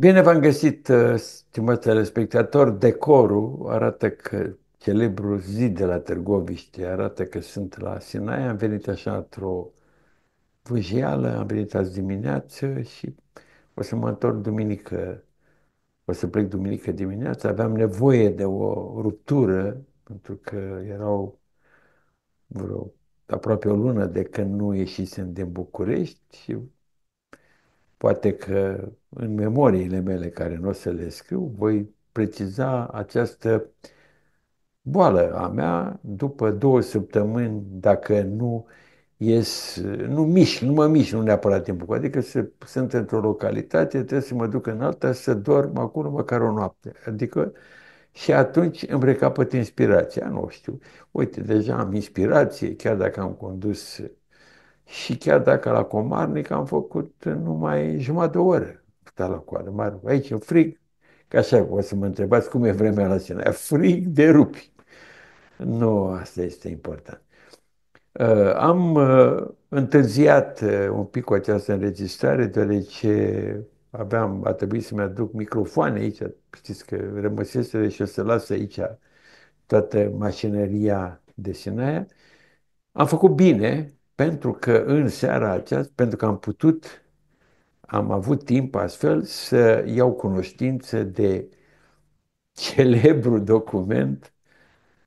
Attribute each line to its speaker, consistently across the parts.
Speaker 1: Bine v-am găsit, uh, stimați telespectatori. Decorul arată că celebrul zid de la Târgoviște arată că sunt la Sinaia. Am venit așa într-o vâjeală, am venit azi dimineață și o să mă întorc duminică. O să plec duminică dimineață. Aveam nevoie de o ruptură pentru că erau vreo aproape o lună de când nu ieșisem din București și poate că în memoriile mele, care nu o să le scriu, voi preciza această boală a mea după două săptămâni, dacă nu ies, nu miș, nu mă mișc, nu neapărat timpul. Adică se, sunt într-o localitate, trebuie să mă duc în alta, să dorm acolo măcar o noapte. Adică și atunci îmi recapăt inspirația, nu știu. Uite, deja am inspirație, chiar dacă am condus și chiar dacă la Comarnic am făcut numai jumătate de oră sta la coadă mare, aici e frig, că așa o să mă întrebați cum e vremea la Sinaia, e frig de rupi. Nu, asta este important. Uh, am uh, întârziat uh, un pic cu această înregistrare, deoarece aveam, a trebuit să-mi aduc microfoane aici, știți că rămăsesele și o să las aici toată mașinăria de Sinaia. Am făcut bine, pentru că în seara aceasta, pentru că am putut am avut timp astfel să iau cunoștință de celebru document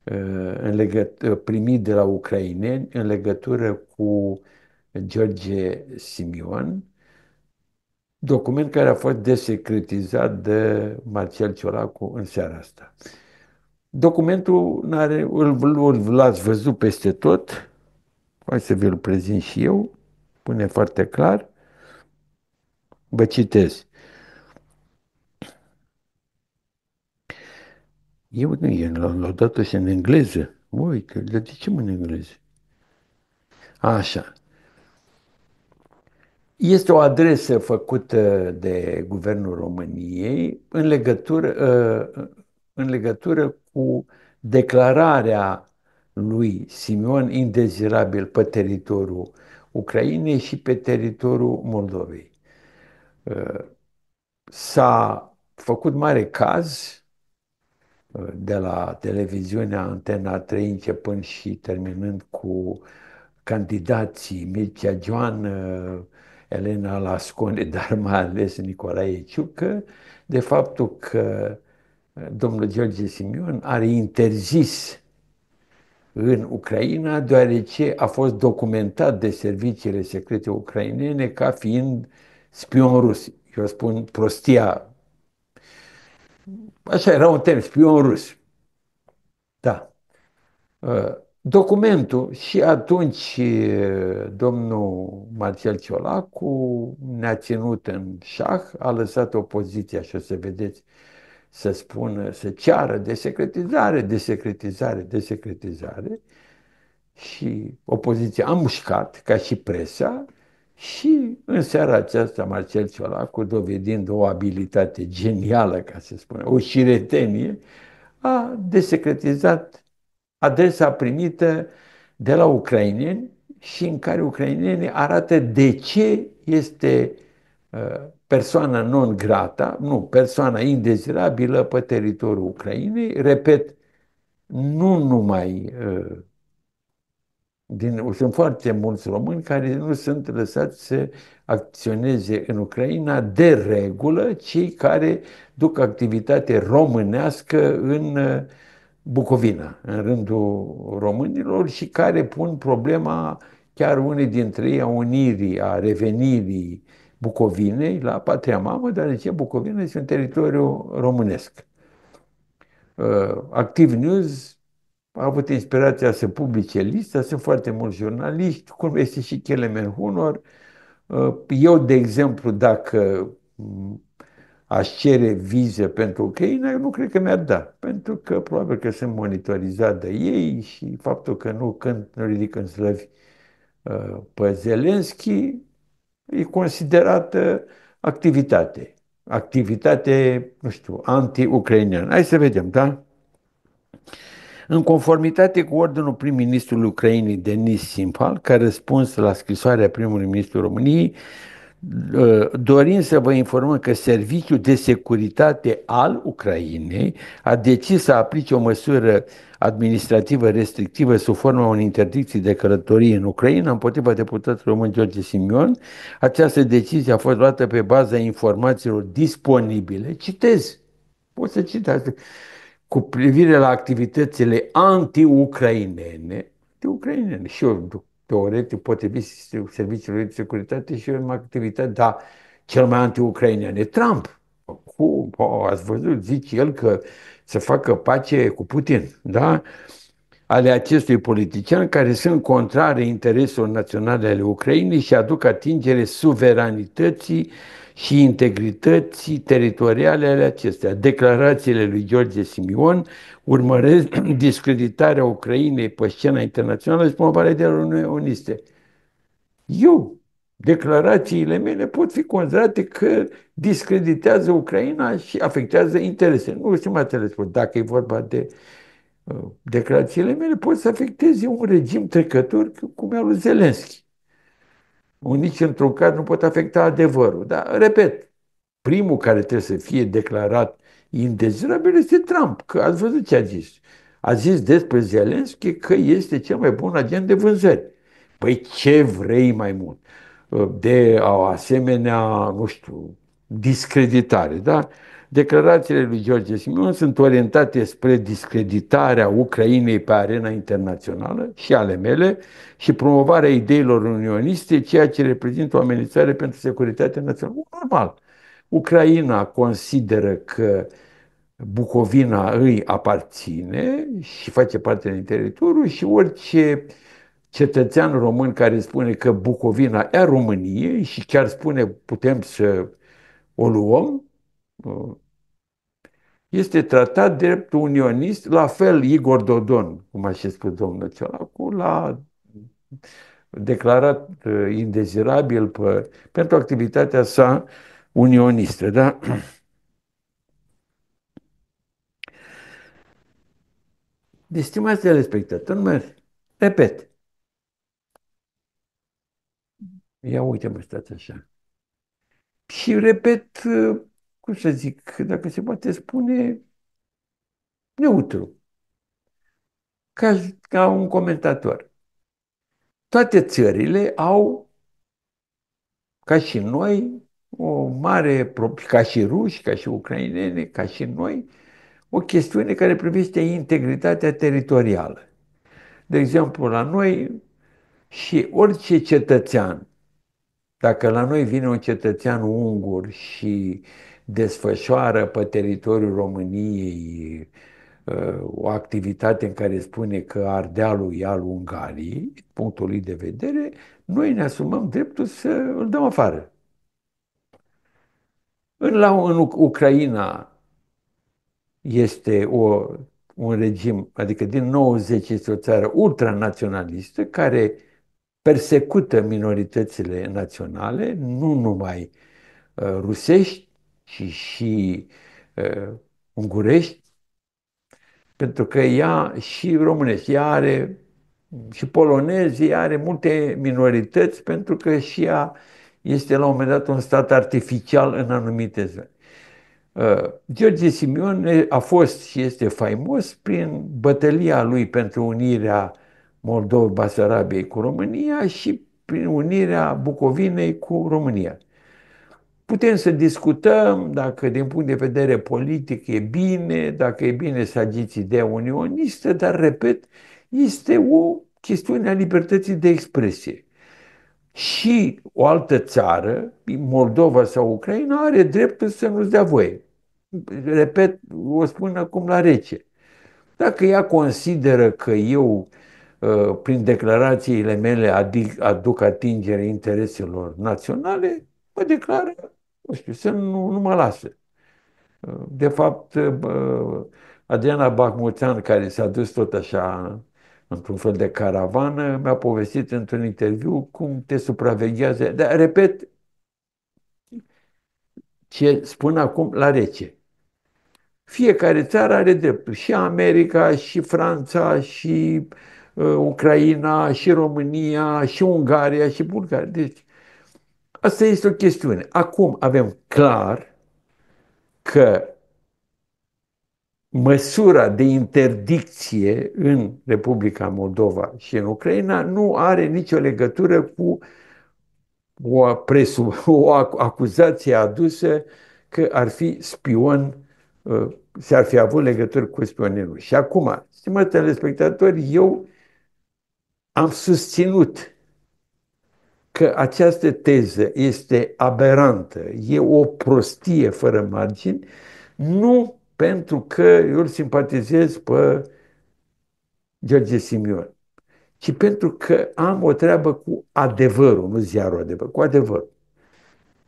Speaker 1: uh, în legăt- primit de la ucraineni în legătură cu George Simion, document care a fost desecretizat de Marcel Ciolacu în seara asta. Documentul are, îl, îl l-ați văzut peste tot, hai să vi-l prezint și eu, pune foarte clar – Vă citez. Eu nu, e l-am și în engleză. voi, că le zicem în engleză? Așa. Este o adresă făcută de Guvernul României în legătură, ă, în legătură cu declararea lui Simeon indezirabil pe teritoriul Ucrainei și pe teritoriul Moldovei. Uh, s-a făcut mare caz uh, de la televiziunea Antena 3 începând și terminând cu candidații Mircea Joan, uh, Elena Lascone, dar mai ales Nicolae Ciucă, de faptul că domnul George Simion are interzis în Ucraina, deoarece a fost documentat de serviciile secrete ucrainene ca fiind uh, spion rus. Eu spun prostia. Așa era un termen, spion rus. Da. Uh, documentul și atunci uh, domnul Marcel Ciolacu ne-a ținut în șah, a lăsat opoziția și o să vedeți să spună, să ceară secretizare, de secretizare. și opoziția a mușcat, ca și presa, și în seara aceasta Marcel Ciolacu, dovedind o abilitate genială, ca se spune, o șiretenie, a desecretizat adresa primită de la ucraineni și în care ucrainenii arată de ce este ă, persoana non grata, nu, persoana indezirabilă pe teritoriul Ucrainei, repet, nu numai ă, din, sunt foarte mulți români care nu sunt lăsați să acționeze în Ucraina de regulă, cei care duc activitate românească în uh, Bucovina, în rândul românilor și care pun problema chiar unii dintre ei a unirii, a revenirii Bucovinei la patria mamă, ce? Bucovina este un teritoriu românesc. Uh, Active News a avut inspirația să publice lista, sunt foarte mulți jurnaliști, cum este și Kelemen Hunor. Uh, eu, de exemplu, dacă mm, aș cere viză pentru Ucraina, eu nu cred că mi-ar da, pentru că probabil că sunt monitorizat de ei și faptul că nu când nu ridic în slăvi uh, pe Zelenski e considerată activitate. Activitate, nu știu, anti ucrainian Hai să vedem, da? În conformitate cu ordinul prim-ministrului Ucrainei Denis Simpal, care răspuns la scrisoarea primului ministru României, uh, dorim să vă informăm că Serviciul de Securitate al Ucrainei a decis să aplice o măsură administrativă restrictivă sub forma unei interdicții de călătorie în Ucraina împotriva deputatului român George Simion. Această decizie a fost luată pe baza informațiilor disponibile. Citez. Pot să citesc cu privire la activitățile anti-ucrainene, anti-ucrainene, și eu teoretic potrivit serviciului de securitate și eu în activitate, dar cel mai anti-ucrainean e Trump. Cum? O, ați văzut, zice el că să facă pace cu Putin, da? ale acestui politician care sunt contrare intereselor naționale ale Ucrainei și aduc atingere suveranității uh, și integrității teritoriale ale acestea. Declarațiile lui George Simion urmăresc discreditarea Ucrainei pe scena internațională și promovarea ideilor uniste. Eu, declarațiile mele pot fi considerate că discreditează Ucraina și afectează interesele. Nu, te răspund, dacă e vorba de uh, declarațiile mele, pot să afecteze un regim trecător cum e al lui Zelenski nici într-un caz nu pot afecta adevărul. Dar, repet, primul care trebuie să fie declarat indezirabil este Trump, că ați văzut ce a zis. A zis despre Zelenski că este cel mai bun agent de vânzări. Păi ce vrei mai mult? De o asemenea, nu știu, discreditare. Da? Declarațiile lui George Simion sunt orientate spre discreditarea Ucrainei pe arena internațională și ale mele și promovarea ideilor unioniste, ceea ce reprezintă o amenințare pentru securitatea națională. Normal. Ucraina consideră că Bucovina îi aparține și face parte din teritoriul și orice cetățean român care spune că Bucovina e a României și chiar spune putem să o luăm, uh, este tratat drept unionist, la fel Igor Dodon, cum a și spus domnul Ciolacu, l-a declarat uh, indezirabil pe, pentru activitatea sa unionistă. Da? Destimați stimați telespectatori, mă, repet. Ia uite, mă, stați așa. Și repet, uh, cum să zic, dacă se poate spune, neutru. Ca, ca un comentator. Toate țările au, ca și noi, o mare, ca și ruși, ca și ucrainene ca și noi, o chestiune care privește integritatea teritorială. De exemplu, la noi și orice cetățean dacă la noi vine un cetățean ungur și desfășoară pe teritoriul României uh, o activitate în care spune că Ardealul e al Ungariei, punctul lui de vedere, noi ne asumăm dreptul să îl dăm afară. În, la, în Ucraina este o, un regim, adică din 90 este o țară ultranaționalistă care uh, persecută minoritățile naționale, nu numai uh, rusești, ci și uh, ungurești, pentru că ea și românești, ea are și polonezii, are multe minorități, pentru că și ea este la un moment dat un stat artificial în anumite zone. Uh, George Simion a fost și este faimos prin bătălia lui pentru unirea Moldova, Basarabiei cu România și prin unirea Bucovinei cu România. Putem să discutăm dacă din punct de vedere politic e bine, dacă e bine să agiți ideea unionistă, dar, repet, este o chestiune a libertății de expresie. Și o altă țară, Moldova sau Ucraina, are dreptul să nu-ți dea voie. Repet, o spun acum la rece. Dacă ea consideră că eu Uh, prin declarațiile mele adic, aduc atingere intereselor naționale, mă declară, nu știu, să nu, nu mă lasă. Uh, de fapt, uh, Adriana Bacmuțean, care s-a dus tot așa într-un fel de caravană, mi-a povestit într-un interviu cum te supraveghează. Dar, repet, ce spun acum la rece. Fiecare țară are drept. Și America, și Franța, și uh, Uh, Ucraina, și România, și Ungaria, și Bulgaria. Deci, asta este o chestiune. Acum avem clar că măsura de interdicție în Republica Moldova și în Ucraina nu are nicio legătură cu o, presum, o acuzație adusă că ar fi spion, uh, se ar fi avut legături cu spionii Și acum, stimați spectatori, eu am susținut că această teză este aberantă, e o prostie fără margini, nu pentru că eu îl simpatizez pe George Simion, ci pentru că am o treabă cu adevărul, nu ziarul adevăr, cu adevărul.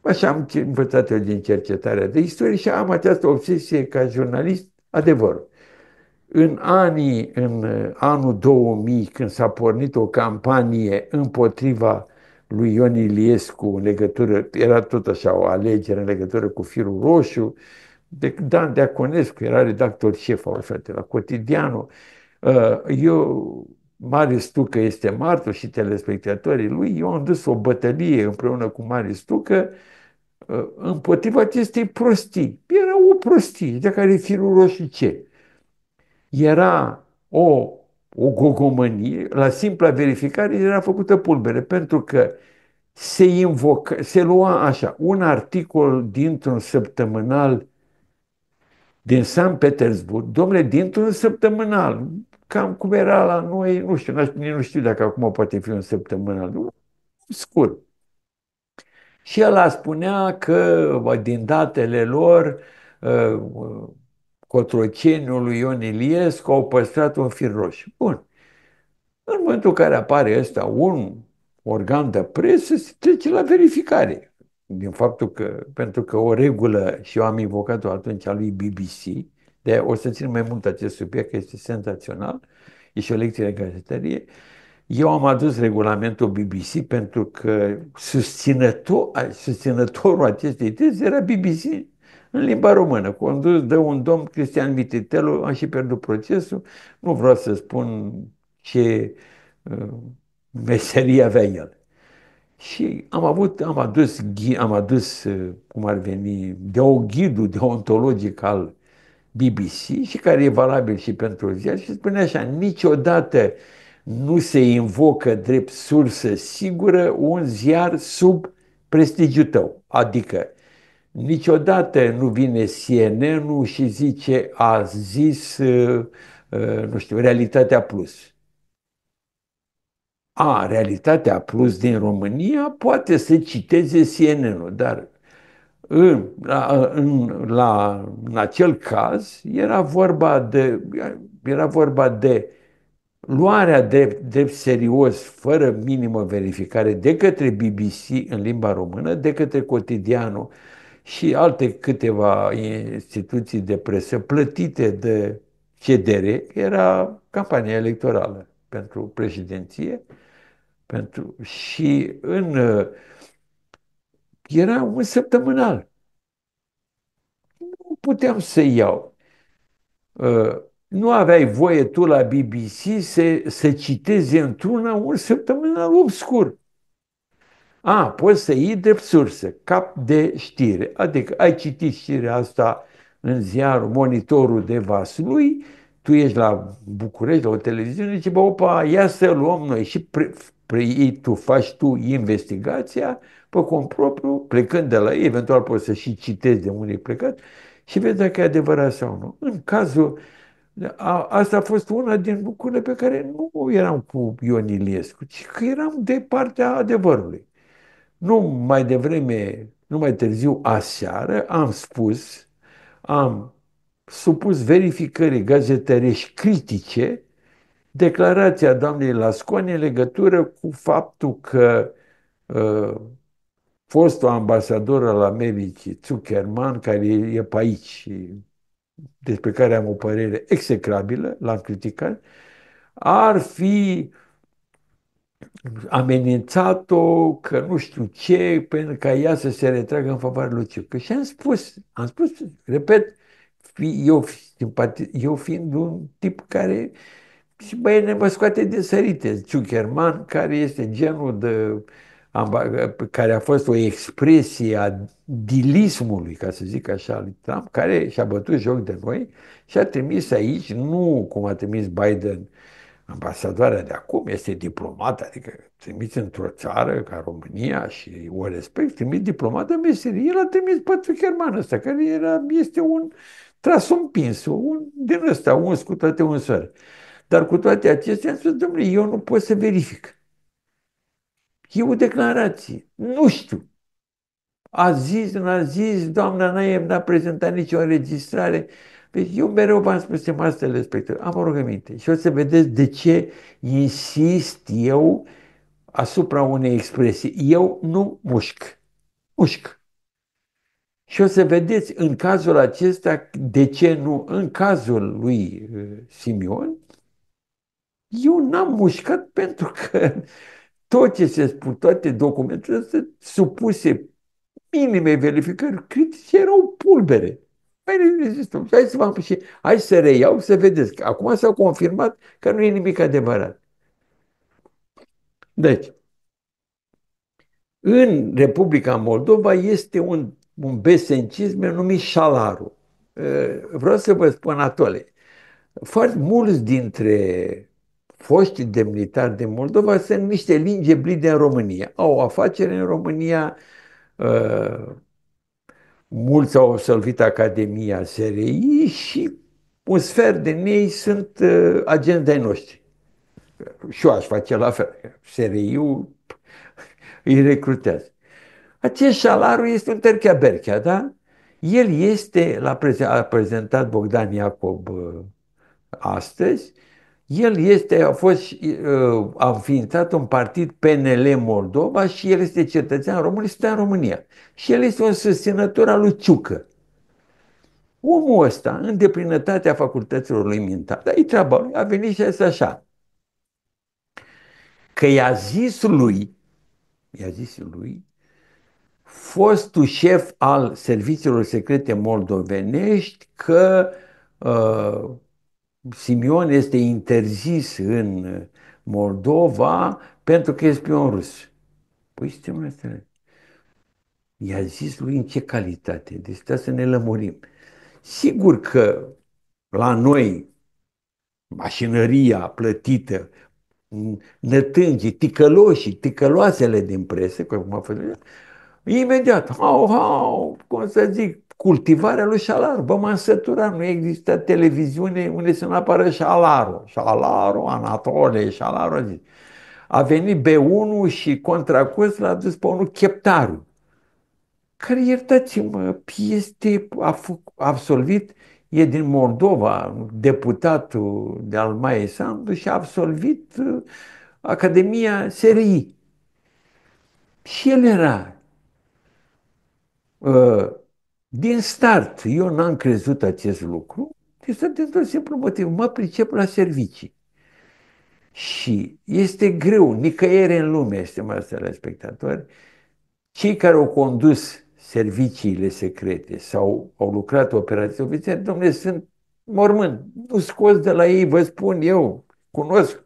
Speaker 1: Așa am învățat eu din cercetarea de istorie și am această obsesie ca jurnalist adevărul. În anii, în uh, anul 2000, când s-a pornit o campanie împotriva lui Ion Iliescu în legătură, era tot așa o alegere în legătură cu firul roșu, de Dan Deaconescu era redactor șef al frate, la Cotidianul. Uh, eu, Marius Stucă este martor și telespectatorii lui, eu am dus o bătălie împreună cu Marius Stucă uh, împotriva acestei prostii. Era o prostie, de care firul roșu ce? era o, o gogomanie, la simpla verificare era făcută pulbere, pentru că se, invoca, se lua așa, un articol dintr-un săptămânal din San Petersburg, domnule, dintr-un săptămânal, cam cum era la noi, nu știu, nu știu dacă acum poate fi un săptămânal, scurt. Și el a spunea că din datele lor ă, Cotrocenul lui Ion Iliescu au păstrat un fir roșu. Bun. În momentul în care apare ăsta un organ de presă, se trece la verificare. Din faptul că, pentru că o regulă, și eu am invocat-o atunci a lui BBC, de o să țin mai mult acest subiect, că este senzațional, e și o lecție de gazetărie, eu am adus regulamentul BBC pentru că susținător, susținătorul acestei teze era BBC în limba română, condus de un domn Cristian Vititelu, am și pierdut procesul, nu vreau să spun ce uh, meserie avea el. Și am avut, am adus, am adus uh, cum ar veni, de o ghidu deontologic al BBC și care e valabil și pentru ziar și spune așa, niciodată nu se invocă drept sursă sigură un ziar sub prestigiu tău. Adică niciodată nu vine CNN-ul și zice a zis, uh, uh, nu știu, Realitatea Plus. A, Realitatea Plus din România poate să citeze CNN-ul, dar în, la, în, la, în acel caz era vorba de, era vorba de luarea de de serios, fără minimă verificare, de către BBC în limba română, de către cotidianul uh, și alte câteva instituții de presă plătite de cedere, era campania electorală pentru președinție pentru, și în, era un săptămânal. Nu puteam să iau. Nu aveai voie tu la BBC să, să citezi într-una un săptămânal obscur. A, poți să iei drept sursă, cap de știre. Adică ai citit știrea asta în ziarul, monitorul de lui, tu ești la București, la o televiziune, și bă, opa, ia să luăm noi și pre, pre, tu faci tu investigația pe cont propriu, plecând de la ei, eventual poți să și citezi de unde e plecat și vezi dacă e adevărat sau nu. În cazul a, asta a fost una din lucrurile pe care nu eram cu Ion Iliescu, ci că eram de partea adevărului. Nu mai devreme, nu mai târziu, aseară, am spus, am supus verificării gazetărești critice declarația doamnei Lasconi în legătură cu faptul că uh, fostul ambasador al Americii, Zuckerman, care e pe aici, despre care am o părere execrabilă, l-am criticat, ar fi amenințat-o că nu știu ce, pentru ca ea să se retragă în favoarea lui Ciucă. Și am spus, am spus, repet, eu, simpati, eu fiind un tip care și băie ne mă scoate de sărite. Zuckerman, care este genul de care a fost o expresie a dilismului, ca să zic așa, lui Trump, care și-a bătut joc de noi și a trimis aici, nu cum a trimis Biden uh, Ambasadoarea de acum este diplomată, adică trimiți într-o țară ca România și o respect, trimit diplomată meserie. El a trimis pe German ăsta, care era, este un tras un pins, un, din ăsta, un cu toate săr. Dar cu toate acestea am spus, domnule, eu nu pot să verific. E o declarație. Nu știu. A zis, n-a zis, doamna Naiem n-a prezentat nicio înregistrare. Deci eu mereu v-am spus, stimați telespectatori, am o rugăminte și o să vedeți de ce insist eu asupra unei expresii. Eu nu mușc. Mușc. Și o să vedeți în cazul acesta de ce nu, în cazul lui uh, Simion, eu n-am mușcat pentru că tot ce se spun, toate documentele sunt supuse minime verificări critice, erau pulbere. Hai păi, rezistăm. Hai să, vă și hai să reiau să vedeți. Acum s-a confirmat că nu e nimic adevărat. Deci, în Republica Moldova este un, un besencism numit șalarul. Eh, vreau să vă spun, Atole, foarte mulți dintre foști demnitari din Moldova sunt niște linge blide în România. Au afacere în România, eh, mulți au absolvit Academia SRI și un sfert din ei sunt uh, agenți ai noștri. Și eu aș face la fel. SRI-ul îi recrutează. Acest șalarul este un terchea-berchea, da? El este, l-a prezentat Bogdan Iacob uh, astăzi, el este, a fost a înființat un partid PNL Moldova și el este cetățean român și stă în România. Și el este un susținător al lui Ciucă. Omul ăsta, în deplinătatea facultăților lui Minta, dar e treaba lui, a venit și a zis așa, că i-a zis lui, i-a zis lui, fostul șef al serviciilor secrete moldovenești că uh, Simion este interzis în uh, Moldova pentru că este un rus. Păi ce mai asta? I-a zis lui în ce calitate? Deci trebuie să ne lămurim. Sigur că la noi mașinăria plătită, mm, nătângii, ticăloșii, ticăloasele din presă, a acum imediat, hau, hau, cum să zic, cultivarea lui Șalar. m-am săturat, nu există televiziune unde să nu apară șalarul. Șalarul, Anatole, a Zis. A venit B1 și contracurs l-a dus pe unul cheptarul. care, iertați-mă, este, a absolvit, e din Moldova, deputatul de al Maie Sandu și a absolvit uh, Academia SRI. Și el era uh, din start, eu n-am crezut acest lucru, este dintr-un simplu motiv. Mă pricep la servicii. Și este greu, nicăieri în lume, este să la spectatori, cei care au condus serviciile secrete sau au lucrat operații ofițeri, domnule, sunt mormânt, nu scos de la ei, vă spun eu, cunosc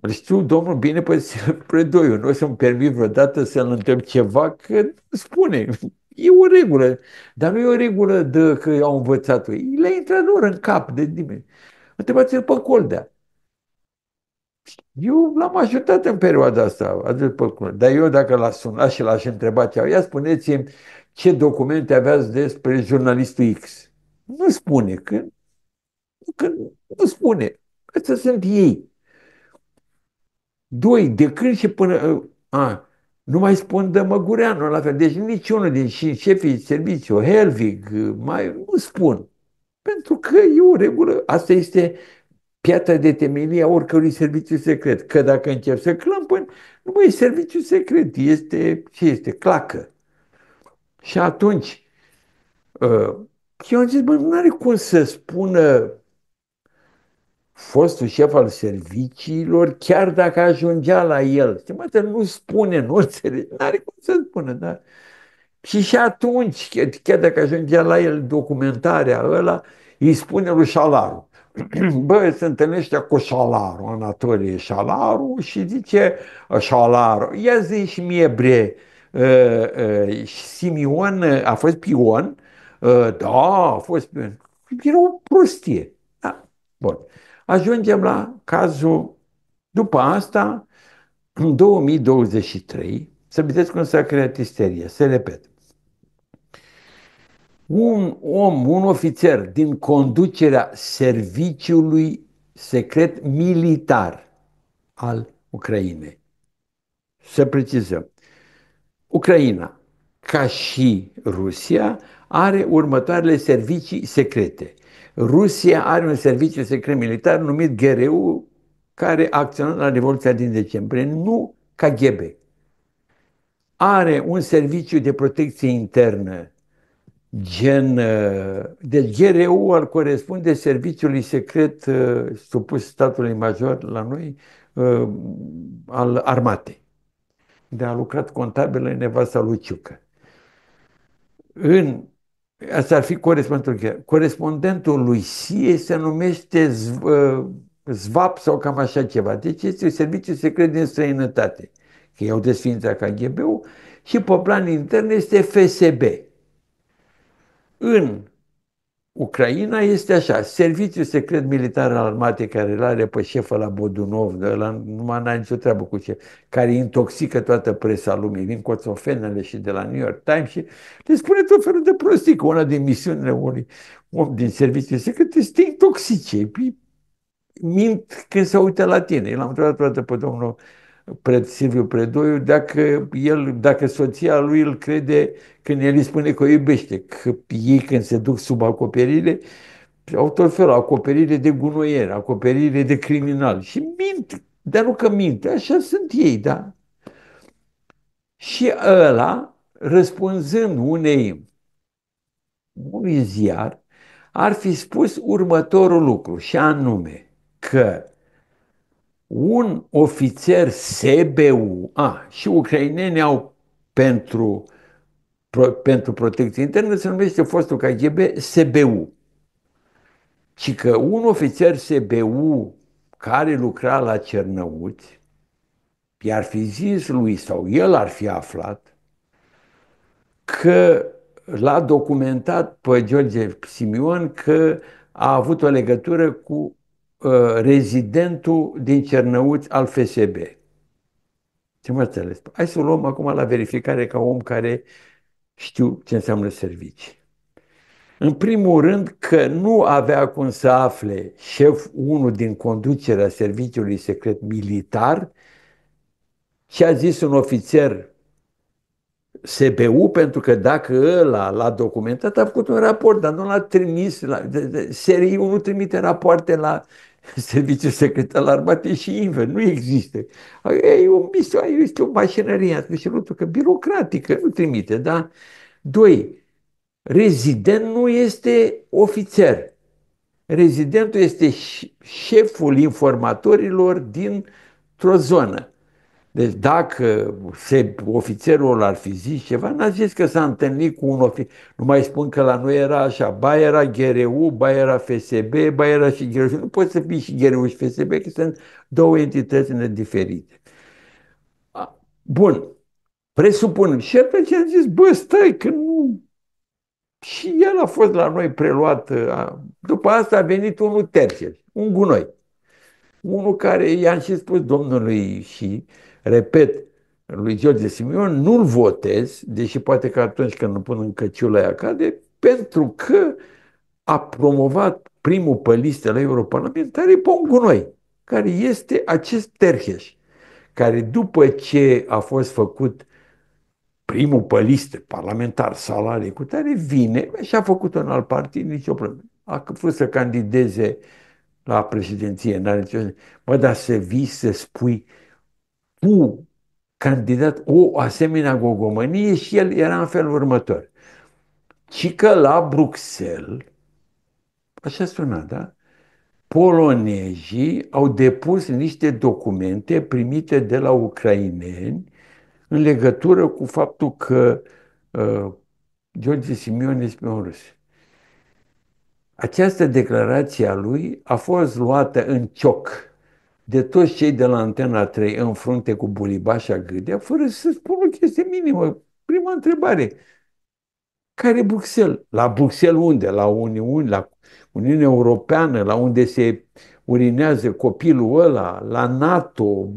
Speaker 1: îl știu Domnul bine pe păi, predoiul. Nu o să-mi permit vreodată să-l întreb ceva că spune. E o regulă, dar nu e o regulă de că au învățat-o. Le intră lor în cap de nimeni. Întrebați-l pe Coldea. Eu l-am ajutat în perioada asta, atât pe cum. Dar eu dacă l-aș suna și l-aș întreba ce ia spuneți ce documente aveați despre jurnalistul X. Nu spune, că, că nu spune. Astea sunt ei. Doi, de când și până... Uh, a, nu mai spun de Măgureanu la fel. Deci niciunul din șefii serviciu, Helvig, uh, mai nu spun. Pentru că e o regulă. Asta este piatra de temelie a oricărui serviciu secret. Că dacă încep să clămpân, nu mai e serviciu secret, este ce este, clacă. Și atunci, uh, eu am zis, bă, nu are cum să spună fostul șef al serviciilor, chiar dacă ajungea la el. Stimate, nu spune, nu înțelege, nu are cum să spună, da? Și și atunci, chiar dacă ajungea la el documentarea ăla, îi spune lui Șalaru. Bă, se întâlnește cu Șalaru, Anatolie Șalaru, și zice Șalaru, ia zi și mie, bre, ă, ă, Simion a fost pion, ă, da, a fost pion. Era o prostie. Da, bun. Ajungem la cazul după asta, în 2023, să vedeți cum s-a creat isterie, se repet. Un om, un ofițer din conducerea serviciului secret militar al Ucrainei. Să precizăm. Ucraina, ca și Rusia, are următoarele servicii secrete. Rusia are un serviciu secret militar numit GRU, care a acționat la Revoluția din decembrie, nu KGB. Are un serviciu de protecție internă, gen... Uh, deci GRU ar corespunde serviciului secret uh, supus statului major la noi uh, al armatei, de a lucrat contabilă nevasta lui Ciucă. În Asta ar fi corespondentul. Corespondentul lui Sie se numește uh, ZVAP sau cam așa ceva. Deci este un serviciu secret din străinătate. Că i-au desfințat KGB-ul și pe plan intern este FSB. În Ucraina este așa, serviciul secret militar al armatei care îl are pe șefă la Bodunov, de la, nu mai are nicio treabă cu ce, care intoxică toată presa lumii, vin cu și de la New York Times și le spune tot felul de prostii, că una din misiunile unui om din serviciul secret este intoxice, păi, mint când se uită la tine. L-am întrebat toată pe domnul Silviu Predoiu dacă, el, dacă soția lui îl crede când el îi spune că o iubește, că ei când se duc sub acoperire, au tot felul, acoperire de gunoieri, acoperire de criminali și mint, dar nu că mint, așa sunt ei, da? Și ăla, răspunzând unei, unui ziar, ar fi spus următorul lucru, și anume că un ofițer SBU, a, și ucrainenii au pentru, pro, pentru protecție internă, se numește fostul KGB SBU. Și că un ofițer SBU care lucra la Cernăuți, i-ar fi zis lui sau el ar fi aflat că l-a documentat pe George Simion că a avut o legătură cu Uh, rezidentul din Cernăuți al FSB. Ce mă înțeles? Hai să luăm acum la verificare ca om care știu ce înseamnă servicii. În primul rând că nu avea cum să afle șef unul din conducerea serviciului secret militar ce a zis un ofițer SBU, pentru că dacă ăla l-a documentat, a făcut un raport, dar nu l-a trimis. La, de, de, sri nu trimite rapoarte la serviciul Secret al armatei și invers, nu există. E o misioare, este o mașinărie, a spus și că birocratică, nu trimite, da? Doi, rezident nu este ofițer. Rezidentul este șeful informatorilor dintr-o zonă. Deci dacă se, ofițerul ar fi zis ceva, n-a zis că s-a întâlnit cu un ofițer. Nu mai spun că la noi era așa, ba era GRU, ba era FSB, ba era și GRU. Nu poți să fii și GRU și FSB, că sunt două entități diferite. Bun, presupunem. Și atunci am zis, bă, stai că nu... Și el a fost la noi preluat. După asta a venit unul terțel, un gunoi. Unul care i a și spus domnului și Repet, lui George Simion nu-l votez, deși poate că atunci când îl pun în căciula aia cade, pentru că a promovat primul pe listă la europarlamentare pe un gunoi, care este acest Terheș, care după ce a fost făcut primul pe listă parlamentar, salarii cu tare, vine și a făcut un în alt partid, nicio problemă. A vrut să candideze la președinție, n-are nicio... Mă, dar să vii să spui cu candidat o asemenea gogomanie și el era în felul următor. Și că la Bruxelles, așa suna, da? Polonezii au depus niște documente primite de la ucraineni în legătură cu faptul că uh, George Simeon este un rus. Această declarație a lui a fost luată în cioc de toți cei de la Antena 3 în frunte cu Bulibașa Gâdea, fără să spun o chestie minimă. Prima întrebare, care Bruxelles? La Bruxelles unde? La Uniune, la Uniunea Europeană, la unde se urinează copilul ăla, la NATO,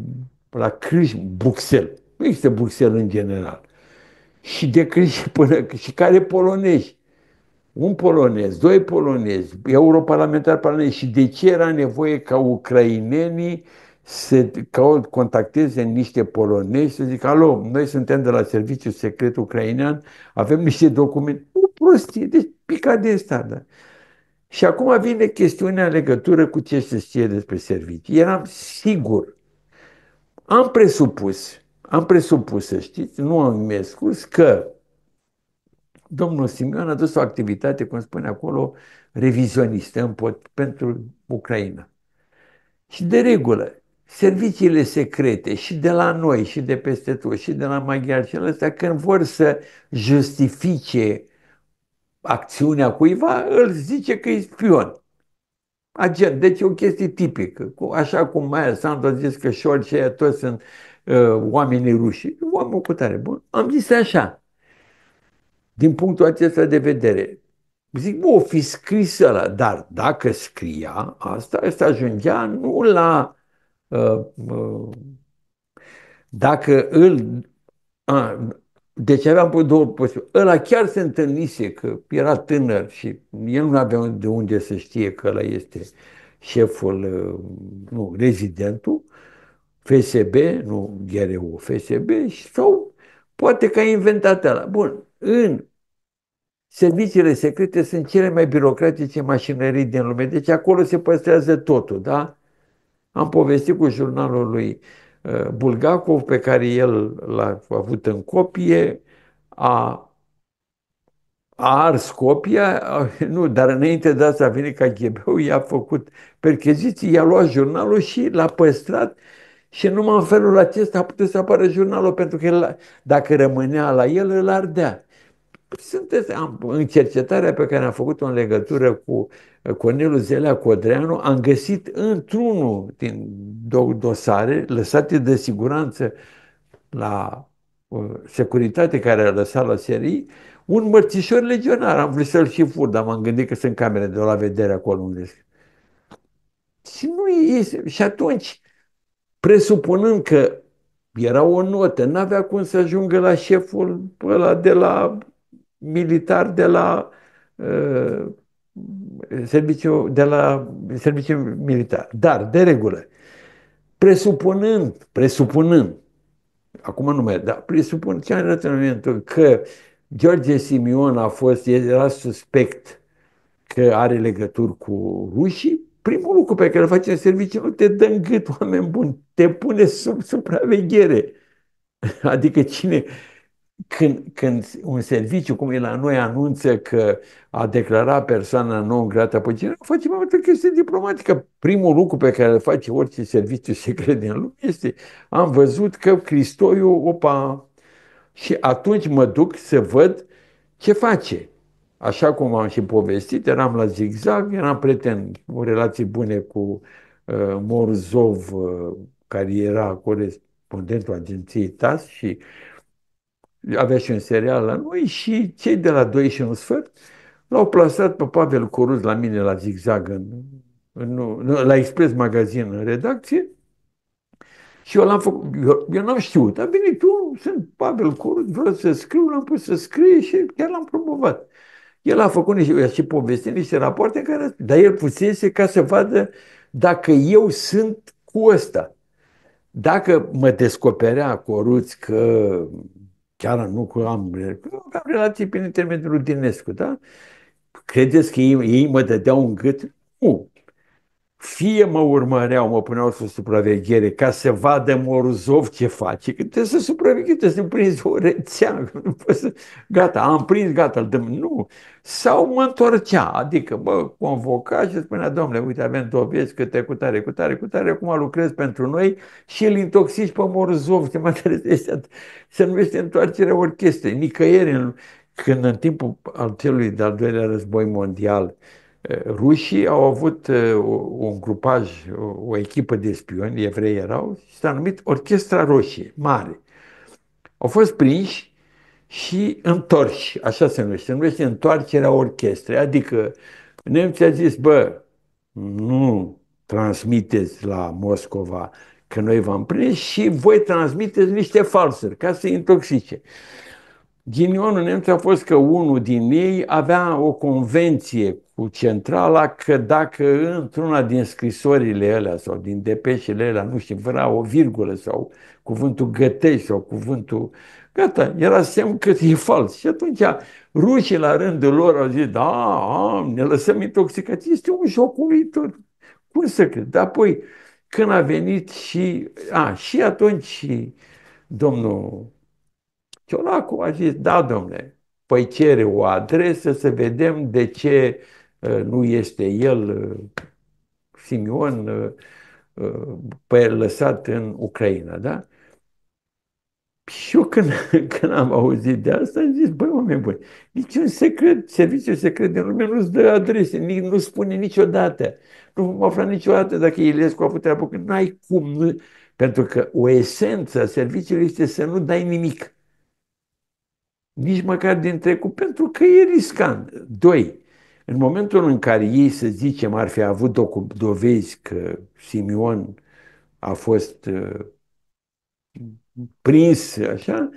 Speaker 1: la Crâșm, Bruxelles. Nu există Bruxelles în general. Și de Crâș până și care polonești? un polonez, doi polonezi, europarlamentar polonez și de ce era nevoie ca ucrainenii să ca contacteze niște polonezi să zic, alo, noi suntem de la Serviciul Secret Ucrainean, avem niște documente, o prostie, deci pica de stradă. Da. Și acum vine chestiunea în legătură cu ce se știe despre servicii. Eram sigur, am presupus, am presupus să știți, nu am mescus, că domnul Simion a dus o activitate, cum spune acolo, revizionistă pentru Ucraina. Și de regulă, serviciile secrete și de la noi și de peste tot și de la maghiar și ăsta, când vor să justifice acțiunea cuiva, îl zice că e spion. Agent. Deci e o chestie tipică. Așa cum mai Sandu a zis că și orice toți sunt uh, oamenii ruși. Oameni cu tare bun. Am zis așa din punctul acesta de vedere. Zic, bă, o fi scris ăla, dar dacă scria asta, asta ajungea nu la... Uh, uh, dacă îl... Uh, deci aveam două posibilități. Ăla chiar se întâlnise, că era tânăr și el nu avea de unde să știe că ăla este șeful, uh, nu, rezidentul, FSB, nu Ghereu, FSB, sau poate că a inventat ăla. Bun, în serviciile secrete sunt cele mai birocratice mașinării din lume. Deci acolo se păstrează totul, da? Am povestit cu jurnalul lui uh, Bulgakov, pe care el l-a avut în copie, a a ars copia, uh, nu, dar înainte de asta a venit ca ul i-a făcut percheziții, i-a luat jurnalul și l-a păstrat și numai în felul acesta a putut să apară jurnalul, pentru că el, dacă rămânea la el, îl ardea. Sunteți, am, în cercetarea pe care am făcut-o în legătură cu uh, Cornelu Zelea Codreanu, am găsit într-unul din două dosare lăsate de siguranță la uh, securitate care a lăsat la serii, un mărțișor legionar. Am vrut să-l și fur, dar m-am gândit că sunt camere de la vedere acolo unde Și nu e, Și atunci, presupunând că era o notă, n-avea cum să ajungă la șeful ăla de la militar de la uh, serviciu, de la serviciu militar. Dar, de regulă, presupunând, presupunând, acum nu mai, dar presupun ce în raționamentul că George Simion a fost, era suspect că are legături cu rușii, primul lucru pe care îl face în serviciu nu te dă în gât, oameni buni, te pune sub supraveghere. Adică cine, când, când un serviciu, cum e la noi, anunță că a declarat persoana non grata pe păi cineva, facem o chestie diplomatică. Primul lucru pe care îl face orice serviciu secret din lume este am văzut că Cristoiu, opa, și atunci mă duc să văd ce face. Așa cum am și povestit, eram la zigzag, eram prieten, o relație bune cu uh, Morzov, uh, care era corespondentul agenției TAS și uh, avea și un serial la noi și cei de la 2 și un sfert l-au plasat pe Pavel Coruz la mine la Zigzag, în, în, în, la Express Magazin, în redacție. Și eu l-am făcut, eu, eu n-am știut, a venit eu, sunt Pavel Coruz, vreau să scriu, l-am pus să scrie și chiar l-am promovat. El a făcut niște, și povestit niște rapoarte care, dar el pusese ca să vadă dacă eu sunt cu ăsta. Dacă mă descoperea Coruț că chiar nu cu am, am relații prin intermediul Dinescu, da? Credeți că ei, ei mă dădeau un gât? Nu. Fie mă urmăreau, mă puneau sub supraveghere ca să vadă Morozov ce face, că trebuie să supraveghe, trebuie să prinzi o rețea. Gata, am prins, gata, îl dăm. Nu sau mă întorcea, adică mă convoca și spunea, domnule, uite, avem dovezi câte cu tare, cu tare, cu tare, acum lucrez pentru noi și îl intoxici pe Morzov, te materializează, se numește întoarcerea orchestrei, nicăieri în, când în timpul al celui de-al doilea război mondial, eh, rușii au avut eh, un grupaj, o echipă de spioni, evrei erau, și s-a numit Orchestra Roșie, mare. Au fost prinși și întorci, așa se numește, se numește întoarcerea orchestrei, adică nemții a zis, bă, nu transmiteți la Moscova că noi v-am prins și voi transmiteți niște falsuri ca să intoxice. Ghinionul nemț a fost că unul din ei avea o convenție cu centrala că dacă într-una din scrisorile alea sau din depeșele alea, nu știu, vrea o virgulă sau cuvântul gătești sau cuvântul Gata, era semn că e fals. Și atunci rușii la rândul lor au zis, da, am, ne lăsăm intoxicați, este un joc uitor. Cum să cred? Dar apoi, când a venit și, a, și atunci și domnul Ciolacu a zis, da, domnule, păi cere o adresă să vedem de ce ă, nu este el, ă, Simion, ă, pe lăsat în Ucraina, da? Și eu când, când am auzit de asta, am zis, băi, oameni buni, niciun secret, serviciul secret din lume nu-ți dă adrese, nici, nu spune niciodată. Nu vom afla niciodată dacă Ilescu a treabă, că N-ai cum, nu, pentru că o esență a serviciului este să nu dai nimic. Nici măcar din trecut, pentru că e riscant. Doi, în momentul în care ei, să zicem, ar fi avut dovezi că Simion a fost uh, prins așa,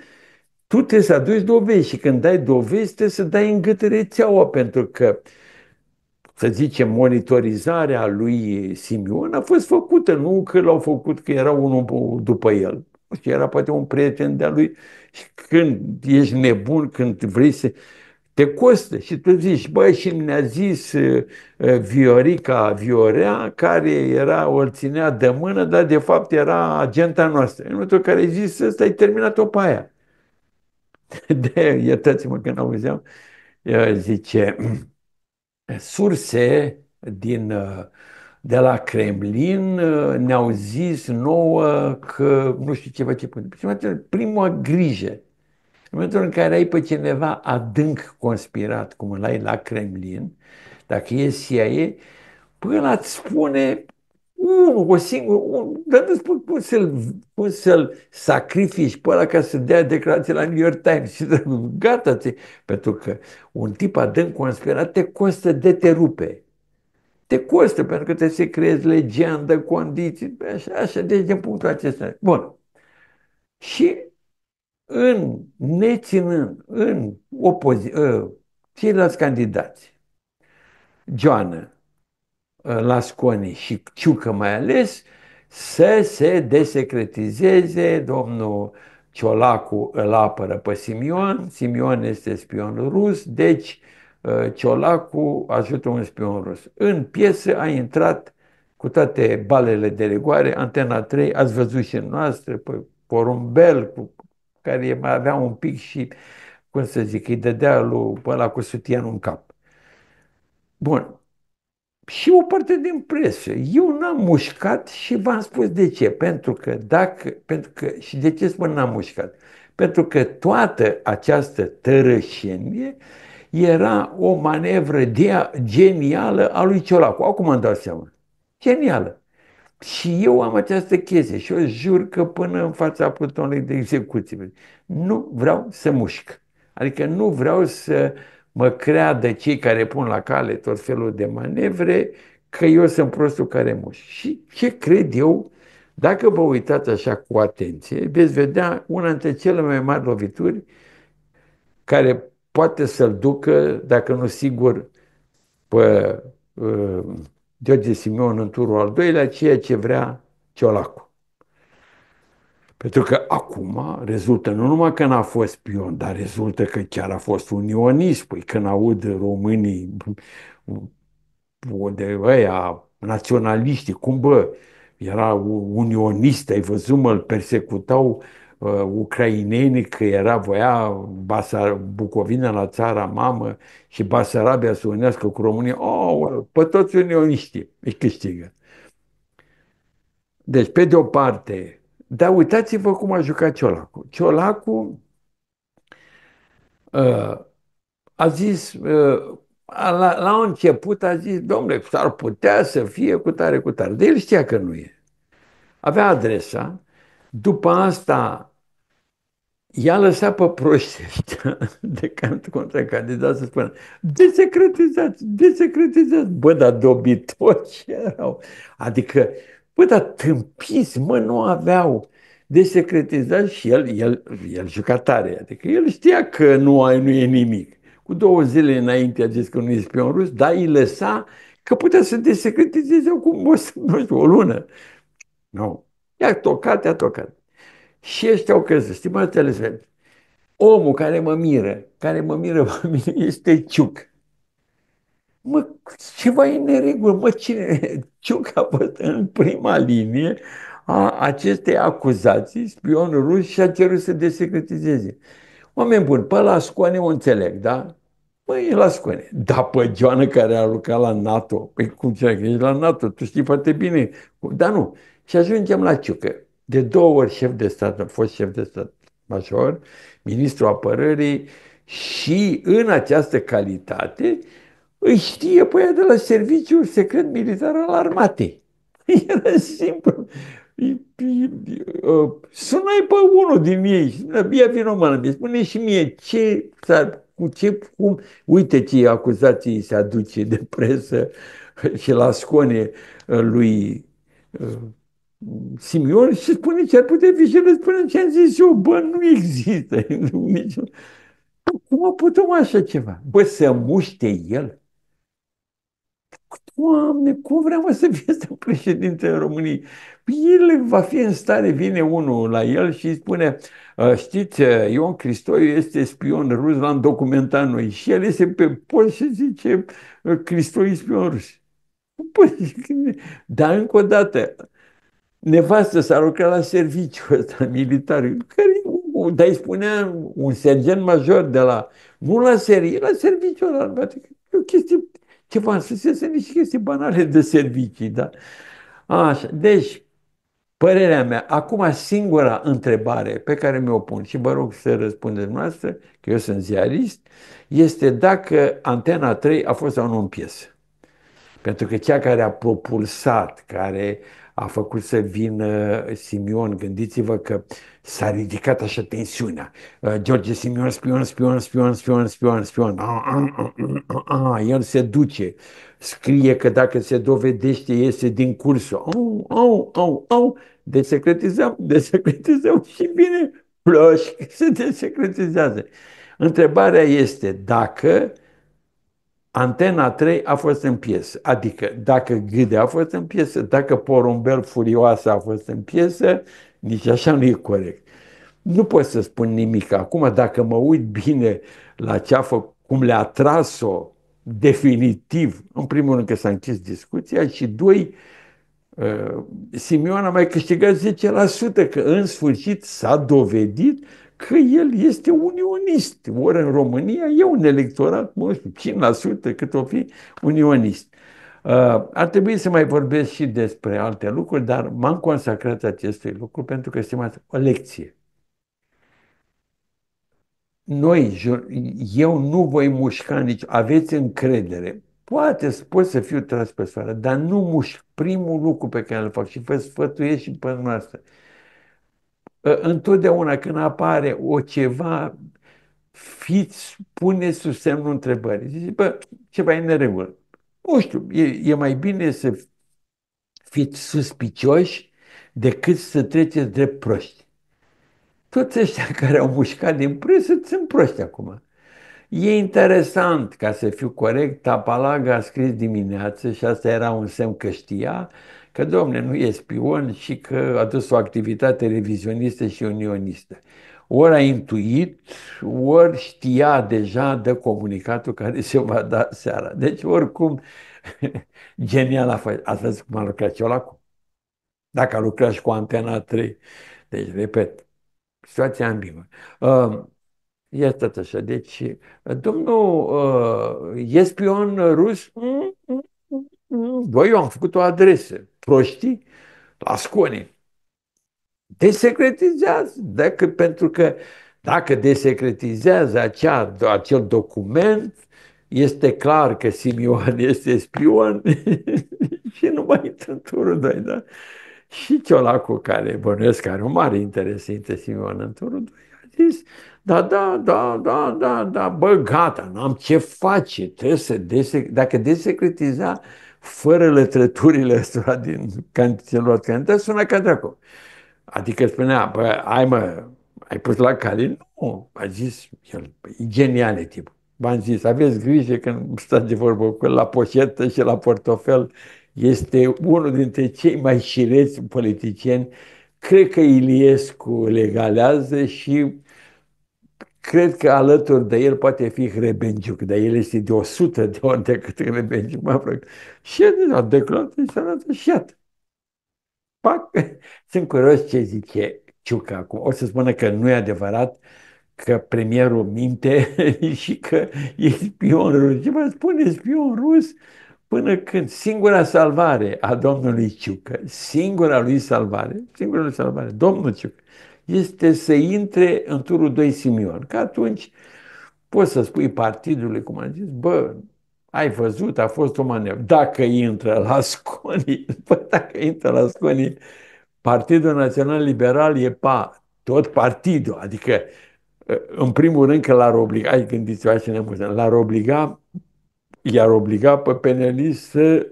Speaker 1: tu te să aduci dovezi și când dai dovezi trebuie să dai în gât rețeaua pentru că să zicem, monitorizarea lui Simion a fost făcută, nu că l-au făcut că era unul după el, și era poate un prieten de-a lui și când ești nebun, când vrei să te costă și tu zici, băi, și mi-a zis Viorica Viorea, care era, o ținea de mână, dar de fapt era agenta noastră. În momentul în care ai zis, ăsta ai terminat-o pe aia. De, iertați-mă că n-auzeam, zice, surse din, de la Kremlin ne-au zis nouă că nu știu ce face. Deci, Prima grijă în momentul în care ai pe cineva adânc conspirat, cum îl ai la Kremlin, dacă e CIA, până îți spune unul, o singură, un, dar nu spun cum să-l, să-l sacrifici pe ăla ca să dea declarație la New York Times și gata -ți. Pentru că un tip adânc conspirat te costă de te rupe. Te costă pentru că te se creezi legendă, condiții, așa, așa, deci din punctul acesta. Bun. Și în neținând în opozi- ă, ceilalți candidați, Joană, ă, Lasconi și Ciucă mai ales, să se desecretizeze domnul Ciolacu îl apără pe Simion, Simion este spion rus, deci ă, Ciolacu ajută un spion rus. În piesă a intrat cu toate balele de regoare, Antena 3, ați văzut și noastră, pe porumbel, cu care mai avea un pic și, cum să zic, îi dădea lui ăla cu sutienul în cap. Bun. Și o parte din presă. Eu n-am mușcat și v-am spus de ce. Pentru că dacă, pentru că, și de ce spun n-am mușcat? Pentru că toată această tărășenie era o manevră genială a lui Ciolacu. Acum îmi dau seama. Genială. Și eu am această chestie și eu jur că până în fața plutonului de execuție nu vreau să mușc. Adică nu vreau să mă creadă cei care pun la cale tot felul de manevre că eu sunt prostul care mușc. Și ce cred eu, dacă vă uitați așa cu atenție, veți vedea una dintre cele mai mari lovituri care poate să-l ducă, dacă nu sigur, pe uh, George Simeon în turul al doilea, ceea ce vrea Ciolacu. Pentru că acum rezultă nu numai că n-a fost spion, dar rezultă că chiar a fost unionist. Păi când aud românii de aia, naționaliștii, cum bă, era unionist, ai văzut mă, îl persecutau uh, Uh, ucraineni că era voia Basar, Bucovina la țara mamă și Basarabia să unească cu România, oh, pe toți unioniștii îi câștigă. Deci, pe de o parte, dar uitați-vă cum a jucat Ciolacu. Ciolacu uh, a zis, uh, la, la început a zis, domnule, s-ar putea să fie cu tare, cu tare. Dar el știa că nu e. Avea adresa, după asta, i-a lăsat pe proști ăștia de cant contra candidat să spună desecretizați, desecretizați, bă, dar dobitoci erau. Adică, bă, dar tâmpiți, mă, nu aveau desecretizați și el, el, el juca tare, adică el știa că nu, ai, nu e nimic. Cu două zile înainte a zis că nu e spion rus, dar îi lăsa că putea să desecretizeze acum o, nu știu, o lună. Nu, no. I-a tocat, i-a tocat. Și ăștia au căzut. Stimați televizor, omul care mă miră, care mă miră pe mine, este Ciuc. Mă, ceva e neregulă. Mă, cine? Ciuc a fost în prima linie a acestei acuzații, spionul rus și a cerut să desecretizeze. Oameni buni, pe la scoane o înțeleg, da? Păi la scoane. Dar pe Joana care a lucrat la NATO. Păi cum ce ești la NATO? Tu știi foarte bine. Dar nu. Și ajungem la Ciucă. De două ori șef de stat, a fost șef de stat major, ministru apărării și în această calitate îi știe pe de la serviciul secret militar al armatei. Era simplu. Uh, Sunai pe unul din ei, ia vin mă, mi spune și mie ce s cu ce, cum, uite ce acuzații se aduce de presă și la scone lui uh, Simion și spune ce ar putea fi și el spune ce am zis eu, bă, nu există. Cum a putut așa ceva? Bă, să muște el? Doamne, cum vrea mă să fie asta în României? Păi el va fi în stare, vine unul la el și îi spune, știți, Ion Cristoiu este spion rus, l-am documentat noi. Și el este pe post și zice, Cristoiu spion rus. Păi, dar încă o dată, nevastă s-a lucrat la serviciu ăsta militar, care, dar îi spunea un sergent major de la, nu la serie, la serviciu la armată, e o chestie, ce v-am spus, sunt niște chestii banale de servicii, da? Așa, deci, părerea mea, acum singura întrebare pe care mi-o pun și vă rog să răspundeți noastră, că eu sunt ziarist, este dacă Antena 3 a fost sau nu în piesă. Pentru că cea care a propulsat, care a făcut să vină Simion. Gândiți-vă că s-a ridicat așa tensiunea. Uh, George Simion, spion, spion, spion, spion, spion, spion. A, a, a, a, el se duce. Scrie că dacă se dovedește, iese din cursul. Au, au, au, au. Desecretizăm, desecretizăm și bine. ploși, se desecretizează. Întrebarea este dacă uh, Antena 3 a fost în piesă, adică dacă Gâde a fost în piesă, dacă Porumbel Furioasă a fost în piesă, nici așa nu e corect. Nu pot să spun nimic. Acum, dacă mă uit bine la ce a făcut, cum le-a tras-o definitiv, în primul rând că s-a închis discuția și doi, uh, Simion a mai câștigat 10%, că în sfârșit s-a dovedit că el este unionist. Ori în România e un electorat, nu știu, 5% cât o fi unionist. Uh, ar trebui să mai vorbesc și despre alte lucruri, dar m-am consacrat acestui lucru pentru că este o lecție. Noi, eu nu voi mușca nici, aveți încredere. Poate pot să fiu tras pe soare, dar nu mușc primul lucru pe care îl fac și vă sfătuiesc și pe noastră. Ă, întotdeauna când apare o ceva, fiți, puneți sub semnul întrebării. Zice, bă, ceva e neregulă. Nu știu, e, e mai bine să fiți suspicioși decât să treceți drept proști. Toți ăștia care au mușcat din presă sunt proști acum. E interesant, ca să fiu corect, Tapalaga a scris dimineață și asta era un semn că știa, că, domne, nu e spion și că a dus o activitate revizionistă și unionistă. Ori a intuit, ori știa deja de comunicatul care se va da seara. Deci, oricum, genial a fost. Asta văzut cum a lucrat eu acum. Dacă a lucrat și cu Antena 3. Deci, repet, situația ambiguă. Um, e tot așa. Deci, domnul, uh, e spion rus? Mm, mm, mm, Băi, eu am făcut o adresă proștii Asconi. Desecretizează, dacă, pentru că dacă desecretizează acea, acel document, este clar că Simion este spion și nu mai intră în turul 2, da? Și Ciolacu, care bănuiesc că are un mare interes să Simion în turul 2, a zis, da, da, da, da, da, da, bă, gata, n-am ce face, trebuie să desec... Dacă desecretiza, fără lătrăturile astea din cantice luat cantitate, suna ca dracu. Adică spunea, bă, ai mă, ai pus la cali? Nu, a zis el, e genial tipul. V-am zis, aveți grijă când stați de vorbă cu el la poșetă și la portofel. Este unul dintre cei mai șireți politicieni. Cred că Iliescu legalează și Cred că alături de el poate fi Hrebenciuc, dar el este de 100 de ori decât Hrebenciuc mă rog. Și el a da, declarat dat și iată. Pac, sunt curios ce zice Ciucă acum. O să spună că nu e adevărat, că premierul minte și că e spion rus. Ce vă spune spion rus până când singura salvare a domnului Ciucă, singura lui salvare, singura lui salvare, domnul Ciucă, este să intre în turul 2 Simion. Că atunci poți să spui partidului, cum am zis, bă, ai văzut, a fost o manevră. Dacă intră la Sconi, bă, dacă intră la Sconi, Partidul Național Liberal e pa, tot partidul, adică ă, în primul rând că l-ar obliga, ai gândit ceva așa ne l-ar obliga, i-ar obliga pe PNL să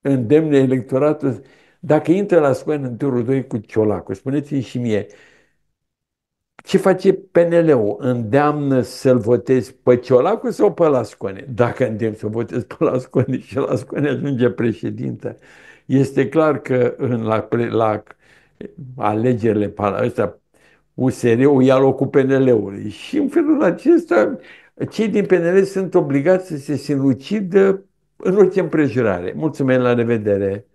Speaker 1: îndemne electoratul. Dacă intră la Scoen în turul 2 cu Ciolacu, spuneți-mi și mie, ce face PNL-ul? Îndeamnă să-l votezi pe Ciolacu sau pe Lascone? Dacă îndeamnă să votezi pe Lascone și Lascone ajunge președinte, este clar că în, la, la alegerile astea, USR-ul ia locul PNL-ului. Și în felul acesta, cei din PNL sunt obligați să se sinucidă în orice împrejurare. Mulțumesc, la revedere!